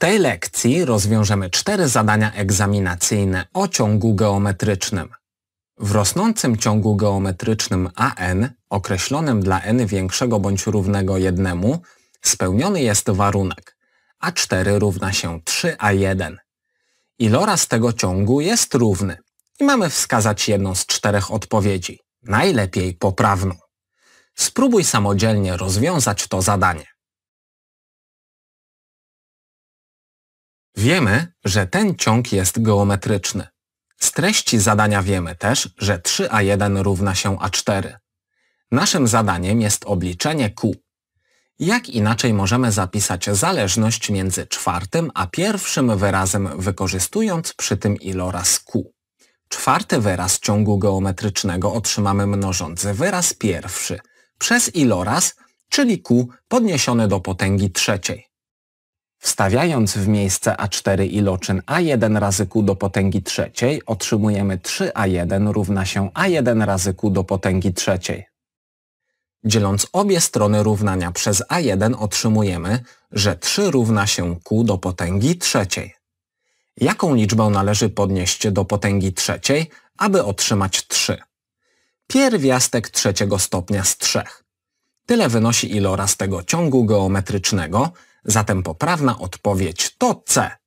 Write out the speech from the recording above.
tej lekcji rozwiążemy cztery zadania egzaminacyjne o ciągu geometrycznym. W rosnącym ciągu geometrycznym AN, określonym dla n większego bądź równego 1, spełniony jest warunek A4 równa się 3A1. Iloraz tego ciągu jest równy i mamy wskazać jedną z czterech odpowiedzi, najlepiej poprawną. Spróbuj samodzielnie rozwiązać to zadanie. Wiemy, że ten ciąg jest geometryczny. Z treści zadania wiemy też, że 3a1 równa się a4. Naszym zadaniem jest obliczenie Q. Jak inaczej możemy zapisać zależność między czwartym a pierwszym wyrazem, wykorzystując przy tym iloraz Q? Czwarty wyraz ciągu geometrycznego otrzymamy mnożąc wyraz pierwszy przez iloraz, czyli Q podniesiony do potęgi trzeciej. Wstawiając w miejsce A4 iloczyn A1 razy Q do potęgi trzeciej otrzymujemy 3A1 równa się A1 razy Q do potęgi trzeciej. Dzieląc obie strony równania przez A1 otrzymujemy, że 3 równa się Q do potęgi trzeciej. Jaką liczbę należy podnieść do potęgi trzeciej, aby otrzymać 3? Pierwiastek trzeciego stopnia z 3. Tyle wynosi iloraz tego ciągu geometrycznego, Zatem poprawna odpowiedź to C.